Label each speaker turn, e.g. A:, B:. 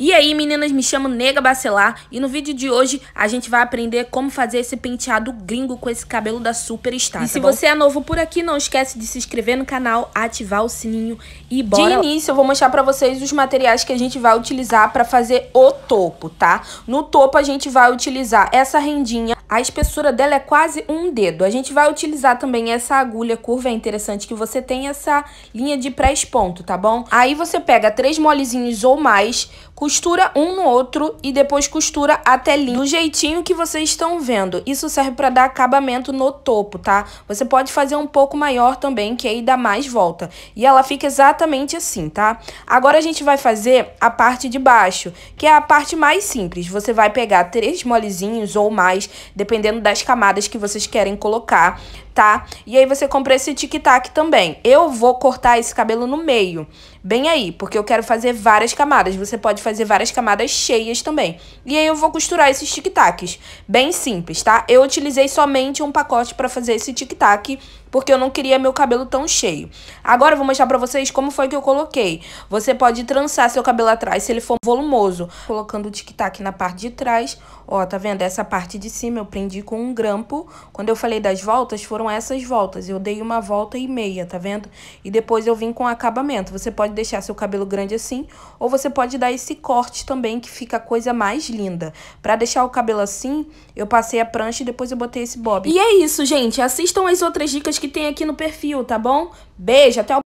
A: E aí, meninas, me chamo Nega Bacelar e no vídeo de hoje a gente vai aprender como fazer esse penteado gringo com esse cabelo da Superstar, E tá se bom? você é novo por aqui, não esquece de se inscrever no canal, ativar o sininho e bora... De início, eu vou mostrar pra vocês os materiais que a gente vai utilizar pra fazer o topo, tá? No topo a gente vai utilizar essa rendinha, a espessura dela é quase um dedo. A gente vai utilizar também essa agulha curva, é interessante que você tenha essa linha de pré-esponto, tá bom? Aí você pega três molezinhos ou mais costura um no outro e depois costura até linha do jeitinho que vocês estão vendo. Isso serve para dar acabamento no topo, tá? Você pode fazer um pouco maior também, que aí dá mais volta. E ela fica exatamente assim, tá? Agora a gente vai fazer a parte de baixo, que é a parte mais simples. Você vai pegar três molezinhos ou mais, dependendo das camadas que vocês querem colocar tá? E aí você compra esse tic-tac também. Eu vou cortar esse cabelo no meio, bem aí, porque eu quero fazer várias camadas. Você pode fazer várias camadas cheias também. E aí eu vou costurar esses tic-tacs, bem simples, tá? Eu utilizei somente um pacote para fazer esse tic-tac, porque eu não queria meu cabelo tão cheio. Agora eu vou mostrar pra vocês como foi que eu coloquei. Você pode trançar seu cabelo atrás se ele for volumoso, colocando o tic-tac na parte de trás. Ó, tá vendo? Essa parte de cima eu prendi com um grampo. Quando eu falei das voltas, foram essas voltas. Eu dei uma volta e meia, tá vendo? E depois eu vim com acabamento. Você pode deixar seu cabelo grande assim, ou você pode dar esse corte também, que fica a coisa mais linda. Pra deixar o cabelo assim, eu passei a prancha e depois eu botei esse bob. E é isso, gente. Assistam as outras dicas que tem aqui no perfil, tá bom? Beijo, até o